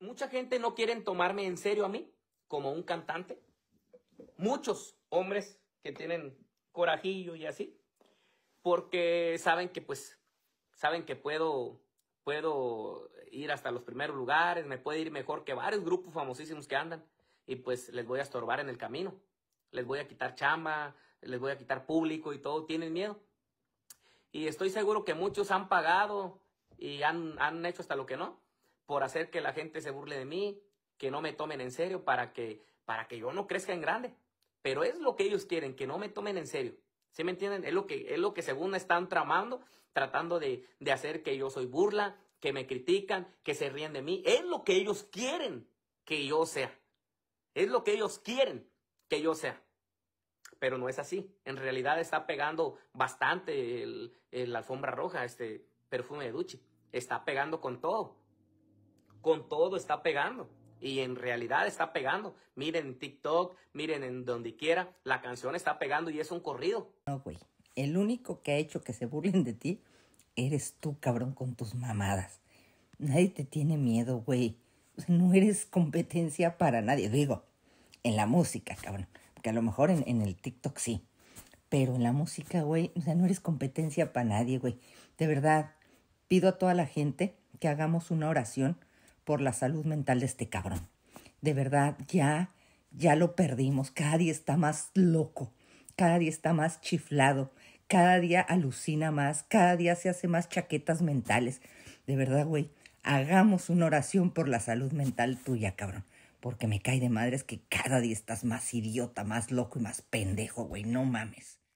mucha gente no quieren tomarme en serio a mí como un cantante. Muchos hombres que tienen corajillo y así, porque saben que pues, saben que puedo, puedo ir hasta los primeros lugares, me puede ir mejor que varios grupos famosísimos que andan y pues les voy a estorbar en el camino, les voy a quitar chamba, les voy a quitar público y todo, tienen miedo. Y estoy seguro que muchos han pagado y han hecho hasta lo que no, por hacer que la gente se burle de mí, que no me tomen en serio para que, para que yo no crezca en grande. Pero es lo que ellos quieren, que no me tomen en serio. ¿Sí me entienden? Es lo que, es lo que según están tramando, tratando de, hacer que yo soy burla, que me critican, que se ríen de mí. Es lo que ellos quieren que yo sea. Es lo que ellos quieren que yo sea. Pero no es así. En realidad está pegando bastante la alfombra roja, este perfume de Duchi. Está pegando con todo con todo está pegando. Y en realidad está pegando. Miren en TikTok, miren en donde quiera, la canción está pegando y es un corrido. No, güey. El único que ha hecho que se burlen de ti eres tú, cabrón, con tus mamadas. Nadie te tiene miedo, güey. no eres competencia para nadie. Digo, en la música, cabrón. Porque a lo mejor en, en el TikTok sí. Pero en la música, güey, o sea, no eres competencia para nadie, güey. De verdad, pido a toda la gente que hagamos una oración por la salud mental de este cabrón. De verdad, ya, ya lo perdimos. Cada día está más loco, cada día está más chiflado, cada día alucina más, cada día se hace más chaquetas mentales. De verdad, güey, hagamos una oración por la salud mental tuya, cabrón. Porque me cae de madres que cada día estás más idiota, más loco y más pendejo, güey. No mames.